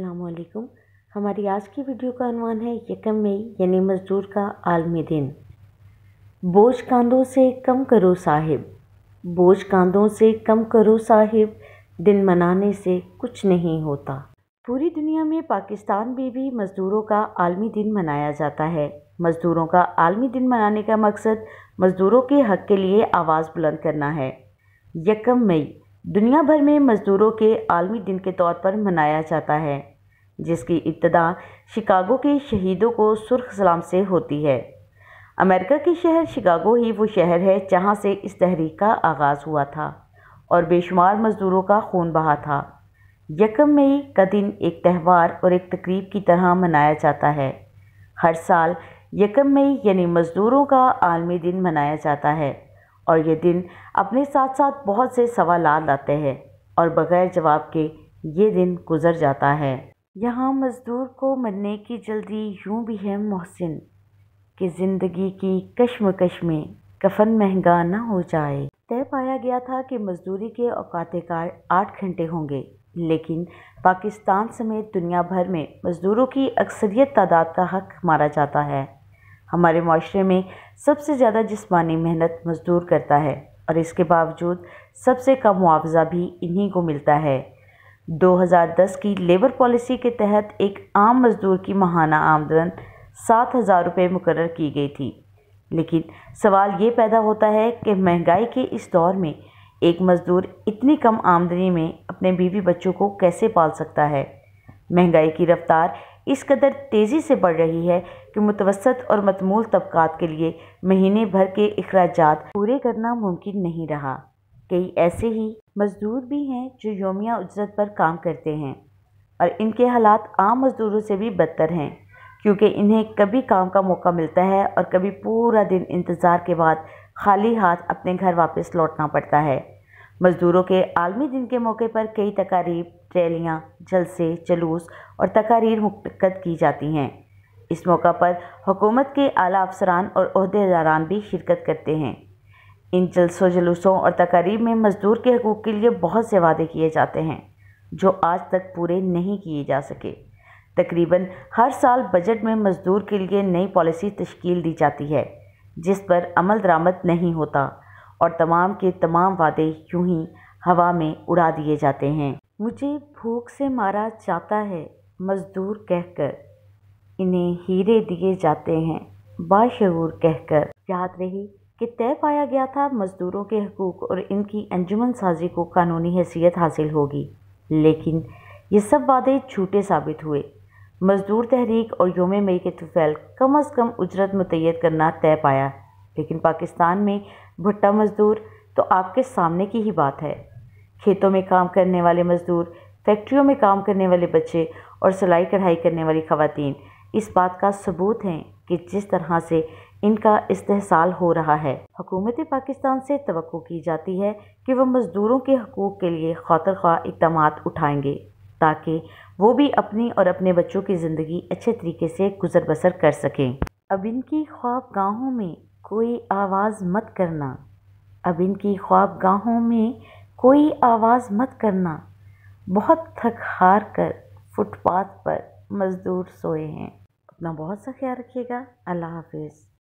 असलकुम हमारी आज की वीडियो का अनुमान है यकम मई यानी मज़दूर का आलमी दिन बोझ कांधों से कम करो साहिब बोझ कांधों से कम करो साहिब दिन मनाने से कुछ नहीं होता पूरी दुनिया में पाकिस्तान में भी मज़दूरों का आलमी दिन मनाया जाता है मज़दूरों का आलमी दिन मनाने का मकसद मज़दूरों के हक़ के लिए आवाज़ बुलंद करना है यकम मई दुनिया भर में मज़दूरों के आलमी दिन के तौर पर मनाया जाता है जिसकी इब्तदा शिकागो के शहीदों को सुर्ख सलाम से होती है अमेरिका के शहर शिकागो ही वो शहर है जहाँ से इस तहरीक का आगाज़ हुआ था और बेशुमार मज़दूरों का खून बहा था यकम मई का दिन एक त्यौहार और एक तकरीब की तरह मनाया जाता है हर साल यकम मई यानी मज़दूरों का आलमी दिन मनाया जाता है और ये दिन अपने साथ साथ बहुत से सवाल लाते हैं और बग़ैर जवाब के ये दिन गुज़र जाता है यहाँ मज़दूर को मरने की जल्दी यूं भी है मोहसिन कि ज़िंदगी की कश्मकश में कफन महंगा ना हो जाए तय पाया गया था कि मजदूरी के औकात कार आठ घंटे होंगे लेकिन पाकिस्तान समेत दुनिया भर में मज़दूरों की अक्सरियत तादाद का हक मारा जाता है हमारे माशरे में सबसे ज़्यादा जिसमानी मेहनत मज़दूर करता है और इसके बावजूद सबसे कम मुआवजा भी इन्हीं को मिलता है 2010 की लेबर पॉलिसी के तहत एक आम मज़दूर की माहाना आमदन सात हज़ार रुपये मुकर की गई थी लेकिन सवाल ये पैदा होता है कि महंगाई के इस दौर में एक मज़दूर इतनी कम आमदनी में अपने बीवी बच्चों को कैसे पाल सकता है महंगाई की रफ्तार इस कदर तेज़ी से बढ़ रही है कि मुतवसत और मतमूल तबक़ात के लिए महीने भर के अखराज पूरे करना मुमकिन नहीं रहा कई ऐसे ही मज़दूर भी हैं जो योमिया उजरत पर काम करते हैं और इनके हालात आम मज़दूरों से भी बदतर हैं क्योंकि इन्हें कभी काम का मौका मिलता है और कभी पूरा दिन इंतज़ार के बाद खाली हाथ अपने घर वापस लौटना पड़ता है मज़दूरों के आलमी दिन के मौके पर कई तकारीब रैलियाँ जलसे जलूस और तकारीर मुक्त की जाती हैं इस मौका पर हुकूमत के आला अफसरान और अहदेदारान भी शिरकत करते हैं इन जलसों जलूसों और तकारीब में मज़दूर के हकूक़ के लिए बहुत से वादे किए जाते हैं जो आज तक पूरे नहीं किए जा सके तकरीबन हर साल बजट में मज़दूर के लिए नई पॉलिसी तश्कील दी जाती है जिस पर अमल दरामद नहीं होता और तमाम के तमाम वादे यूं ही हवा में उड़ा दिए जाते हैं मुझे भूख से मारा जाता है मज़दूर कहकर इन्हें हीरे दिए जाते हैं बाशूर कहकर याद रही कि तय पाया गया था मज़दूरों के हकूक़ और इनकी अंजुमन साजी को कानूनी हैसियत हासिल होगी लेकिन ये सब वादे झूठे साबित हुए मज़दूर तहरीक और योम मई के तुफैल कम अज़ कम उजरत मुतैद करना तय पाया लेकिन पाकिस्तान में भुट्टा मज़दूर तो आपके सामने की ही बात है खेतों में काम करने वाले मज़दूर फैक्ट्रियों में काम करने वाले बच्चे और सिलाई कढ़ाई करने वाली खातन इस बात का सबूत हैं कि जिस तरह से इनका इस्तेसाल हो रहा है हुकूमत पाकिस्तान से तो की जाती है कि वह मज़दूरों के हकूक़ के लिए खौतर ख्वा इकदाम उठाएँगे ताकि वो भी अपनी और अपने बच्चों की ज़िंदगी अच्छे तरीके से गुजर बसर कर सकें अब इनकी ख्वाब गाहों में कोई आवाज़ मत करना अब इनकी ख्वाब गाहों में कोई आवाज़ मत करना बहुत थक हार कर फुटपाथ पर मज़दूर सोए हैं अपना बहुत सा ख्याल रखिएगा अल्लाह हाफिज़